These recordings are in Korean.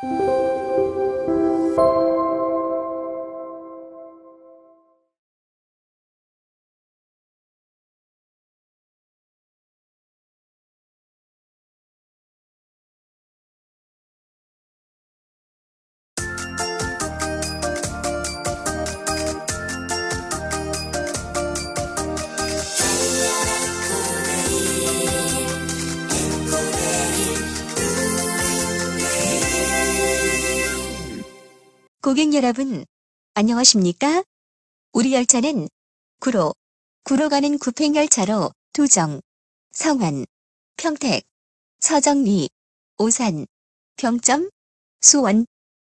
Thank you. 고객 여러분, 안녕하십니까? 우리 열차는 구로, 구로 가는 구행열차로두정성안 평택, 서정리, 오산, 병점, 수원,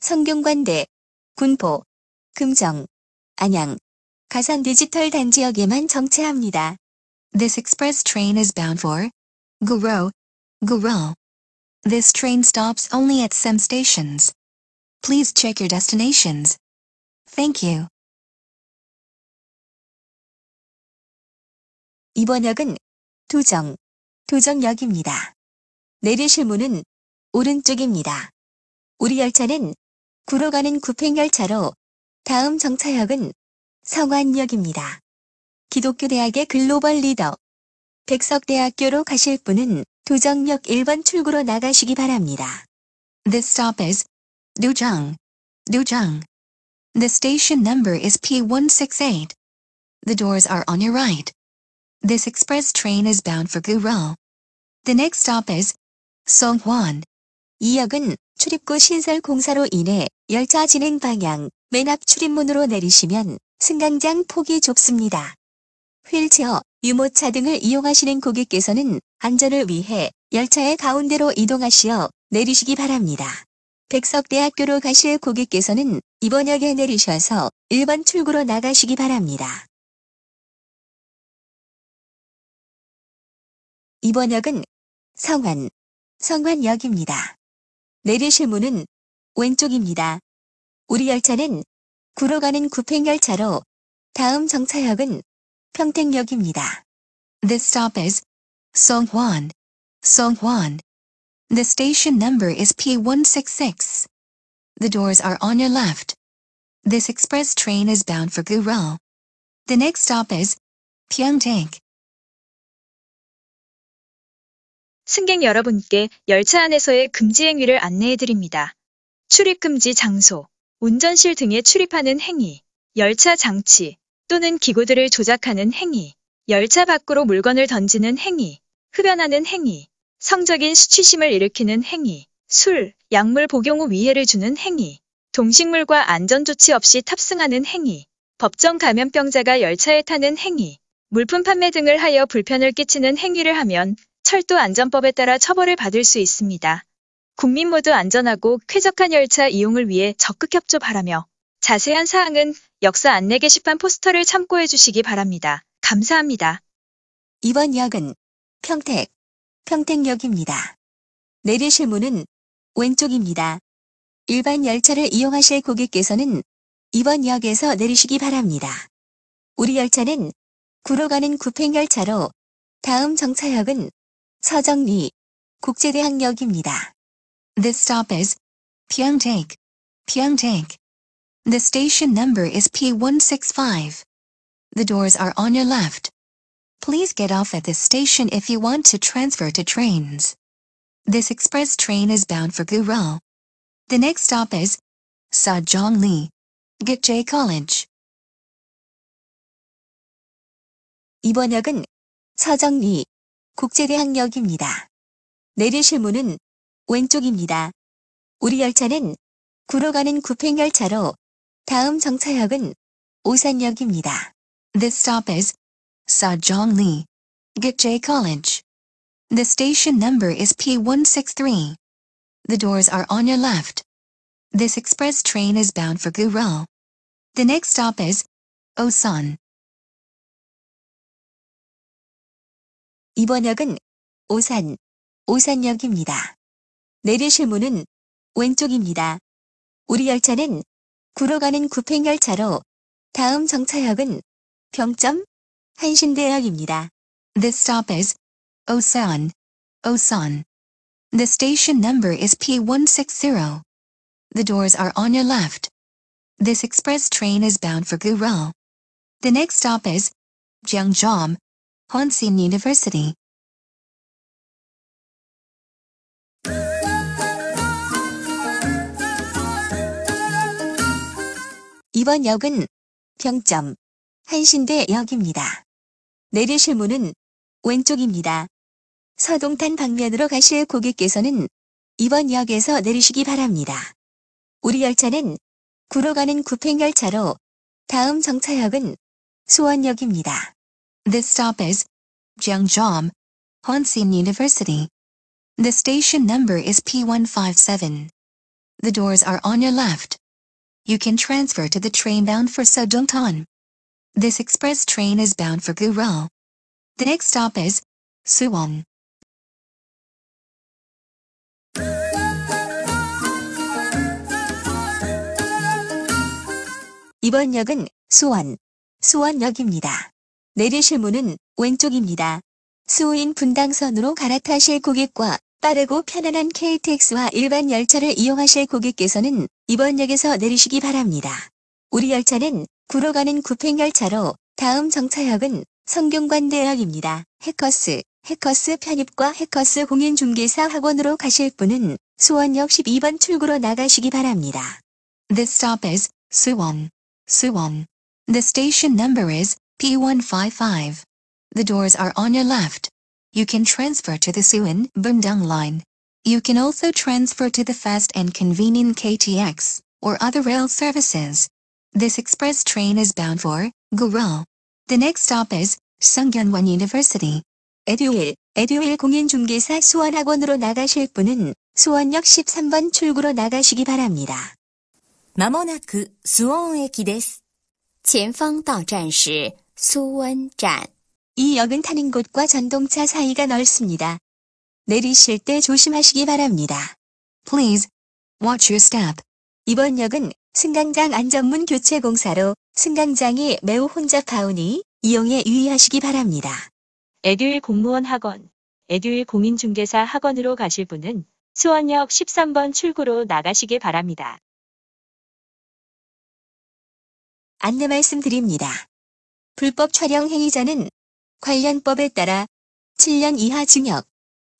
성균관대, 군포, 금정, 안양, 가산 디지털 단지역에만 정체합니다. This express train is bound for Guro, Guro. This train stops only at some stations. Please check your destinations. Thank you. 이번 역은 도정, 도정역입니다. 내리실 문은 오른쪽입니다. 우리 열차는 구로 가는 구팽열차로 다음 정차역은 성완역입니다. 기독교대학의 글로벌 리더 백석대학교로 가실 분은 도정역 1번 출구로 나가시기 바랍니다. This stop is Dujang, Dujang. The station number is P168. The doors are on your right. This express train is bound for Gurul. The next stop is Songhwan. 이 역은 출입구 신설 공사로 인해 열차 진행 방향 맨 앞 출입문으로 내리시면 승강장 폭이 좁습니다. 휠체어, 유모차 등을 이용하시는 고객께서는 안전을 위해 열차의 가운데로 이동하시어 내리시기 바랍니다. 백석대학교로 가실 고객께서는 이번 역에 내리셔서 1번 출구로 나가시기 바랍니다. 이번 역은 성환, 성환역입니다. 내리실 문은 왼쪽입니다. 우리 열차는 구로 가는 구팽열차로 다음 정차역은 평택역입니다. This stop is s o n g w a n Songhwan. The station number is P166. The doors are on your left. This express train is bound for Gurul. The next stop is Pyeongtaek. 승객 여러분께 열차 안에서의 금지 행위를 안내해 드립니다. 출입 금지 장소, 운전실 등에 출입하는 행위, 열차 장치 또는 기구들을 조작하는 행위, 열차 밖으로 물건을 던지는 행위, 흡연하는 행위, 성적인 수치심을 일으키는 행위, 술, 약물 복용 후 위해를 주는 행위, 동식물과 안전조치 없이 탑승하는 행위, 법정 감염병자가 열차에 타는 행위, 물품 판매 등을 하여 불편을 끼치는 행위를 하면 철도 안전법에 따라 처벌을 받을 수 있습니다. 국민 모두 안전하고 쾌적한 열차 이용을 위해 적극 협조 바라며 자세한 사항은 역사 안내 게시판 포스터를 참고해 주시기 바랍니다. 감사합니다. 이번 역은 평택 평택역입니다. 내리실 문은 왼쪽입니다. 일반 열차를 이용하실 고객께서는 이번 역에서 내리시기 바랍니다. 우리 열차는 구로 가는 구팽열차로 다음 정차역은 서정리 국제대학역입니다. This stop is Pyeongtaek, Pyeongtaek. The station number is P165. The doors are on your left. Please get off at this station if you want to transfer to trains. This express train is bound for Gurul. The next stop is Sajong Lee, Gukjae College. 이번 역은 서정리 국제대학역입니다. 내리실 문은 왼쪽입니다. 우리 열차는 구로 가는 구팽열차로 다음 정차역은 오산역입니다. This stop is Sajong Lee, Gikje College. The station number is P163. The doors are on your left. This express train is bound for Gurul. The next stop is Osan. 이번 역은 오산, 오산역입니다. 내리실 문은 왼쪽입니다. 우리 열차는 구로 가는 구팽열차로 다음 정차역은 병점 한신대역입니다. This stop is Osan, Osan. The station number is P160. The doors are on your left. This express train is bound for Gurul. The next stop is Gyeongjang, Hansin University. 이번 역은 평점 한신대역입니다. 내리실 문은 왼쪽입니다. 서동탄 방면으로 가실 고객께서는 이번 역에서 내리시기 바랍니다. 우리 열차는 구로 가는 구팽열차로 다음 정차역은 수원역입니다. This stop is j i a n g j o m Hansin University. The station number is P157. The doors are on your left. You can transfer to the train bound for s o d o n g t a n This express train is bound for Gurul. The next stop is Suwon. 이번 역은 수원, 수원역입니다. 내리실 문은 왼쪽입니다. 수호인 분당선으로 갈아타실 고객과 빠르고 편안한 KTX와 일반 열차를 이용하실 고객께서는 이번 역에서 내리시기 바랍니다. 우리 열차는 굴어가는 구팽열차로 다음 정차역은 성균관대학입니다. 해커스, 해커스 편입과 해커스 공인중개사 학원으로 가실 분은 수원역 12번 출구로 나가시기 바랍니다. The stop is Suwon. Suwon. The station number is P155. The doors are on your left. You can transfer to the Suwon Bundang line. You can also transfer to the fast and convenient KTX or other rail services. This express train is bound for Gurul. The next stop is Sungyunwan University. 에듀일, 에듀일 공인중개사 수원학원으로 나가실 분은 수원역 13번 출구로 나가시기 바랍니다. まもなく수원駅です.前方到站是수원站.이 역은 타는 곳과 전동차 사이가 넓습니다. 내리실 때 조심하시기 바랍니다. Please watch your step. 이번 역은 승강장 안전문 교체 공사로 승강장이 매우 혼잡하오니 이용에 유의하시기 바랍니다. 에듀일 공무원 학원, 에듀일 공인중개사 학원으로 가실 분은 수원역 13번 출구로 나가시기 바랍니다. 안내 말씀드립니다. 불법 촬영 행위자는 관련법에 따라 7년 이하 징역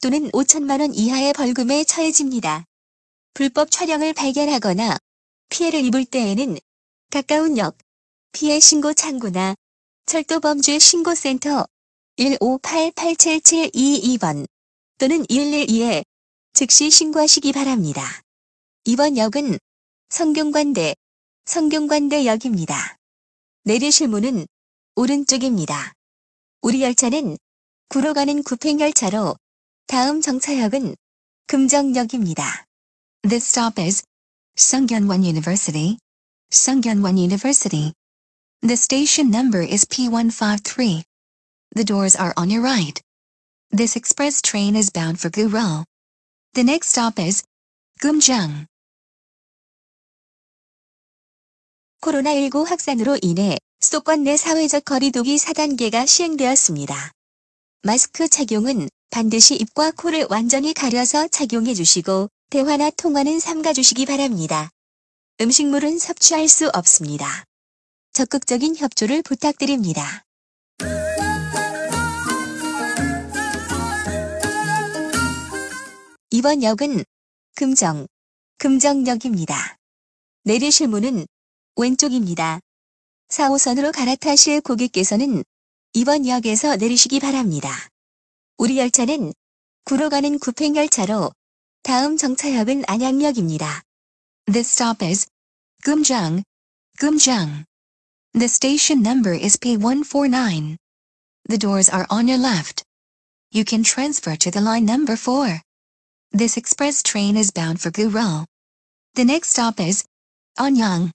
또는 5천만 원 이하의 벌금에 처해집니다. 불법 촬영을 발견하거나 피해를 입을 때에는 가까운 역, 피해 신고 창구나 철도범죄 신고센터 158-87722번 또는 112에 즉시 신고하시기 바랍니다. 이번 역은 성균관대, 성균관대역입니다. 내리실 문은 오른쪽입니다. 우리 열차는 구로 가는 구팽열차로 다음 정차역은 금정역입니다. This stop is Sungyunwan University, Sungyunwan University. The station number is P153. The doors are on your right. This express train is bound for Gurul. The next stop is Gumjang. 코로나19 확산으로 인해 수도권 내 사회적 거리두기 4단계가 시행되었습니다. 마스크 착용은 반드시 입과 코를 완전히 가려서 착용해 주시고 대화나 통화는 삼가주시기 바랍니다. 음식물은 섭취할 수 없습니다. 적극적인 협조를 부탁드립니다. 이번 역은 금정, 금정역입니다. 내리실 문은 왼쪽입니다. 4호선으로 갈아타실 고객께서는 이번 역에서 내리시기 바랍니다. 우리 열차는 구로 가는 구팽열차로 다음 정차역은 안양역입니다. This stop is Gumjang, Gumjang. The station number is P149. The doors are on your left. You can transfer to the line number 4. This express train is bound for Gurul. The next stop is Anyang.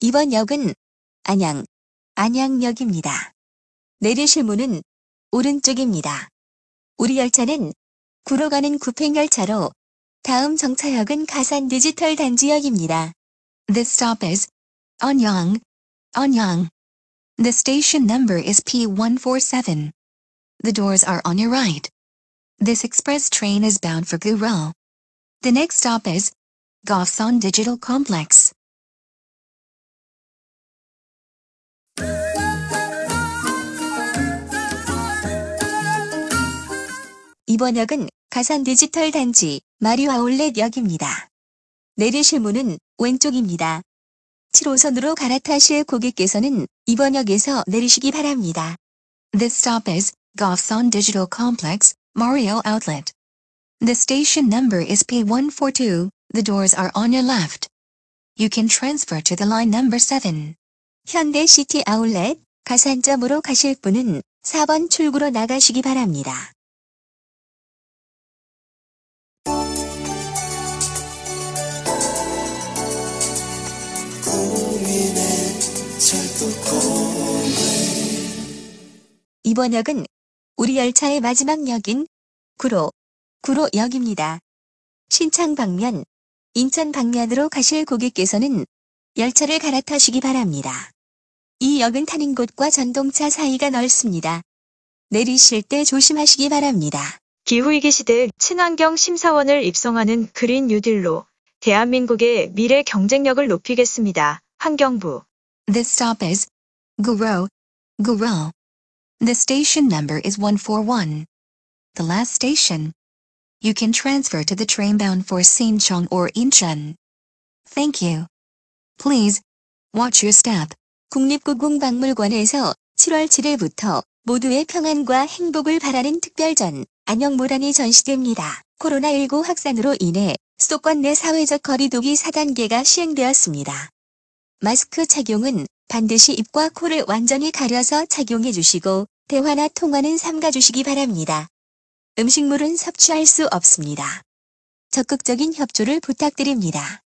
이번 역은 안양, 안양역입니다. 내리실 문은 오른쪽입니다. 우리 열차는 구로 가는 구팽열차로 다음 정차역은 가산 디지털 단지역입니다. This stop is Anyang, Anyang. The station number is P147. The doors are on your right. This express train is bound for Guro. The next stop is Gafsan Digital Complex. 이번 역은 가산 디지털 단지 마리오 아울렛 역입니다. 내리실 문은 왼쪽입니다. 7호선으로 갈아타실 고객께서는 이번 역에서 내리시기 바랍니다. This stop is Gofsan Digital Complex, Mario Outlet. The station number is P142. The doors are on your left. You can transfer to the line number 7. 현대 시티 아울렛 가산점으로 가실 분은 4번 출구로 나가시기 바랍니다. 이번 역은 우리 열차의 마지막 역인 구로, 구로역입니다. 신창 방면, 인천 방면으로 가실 고객께서는 열차를 갈아타시기 바랍니다. 이 역은 타는 곳과 전동차 사이가 넓습니다. 내리실 때 조심하시기 바랍니다. 기후위기 시대 친환경 심사원을 입성하는 그린 뉴딜로 대한민국의 미래 경쟁력을 높이겠습니다. 환경부 This stop is Guro, Guro. The station number is 141. The last station. You can transfer to the train bound for Sinchong or Incheon. Thank you. Please watch your step. 국립故궁박물관에서 7월 7일부터 모두의 평안과 행복을 바라는 특별전 안녕모란이 전시됩니다. 코로나19 확산으로 인해 수도권 내 사회적 거리두기 4단계가 시행되었습니다. 마스크 착용은 반드시 입과 코를 완전히 가려서 착용해 주시고 대화나 통화는 삼가 주시기 바랍니다. 음식물은 섭취할 수 없습니다. 적극적인 협조를 부탁드립니다.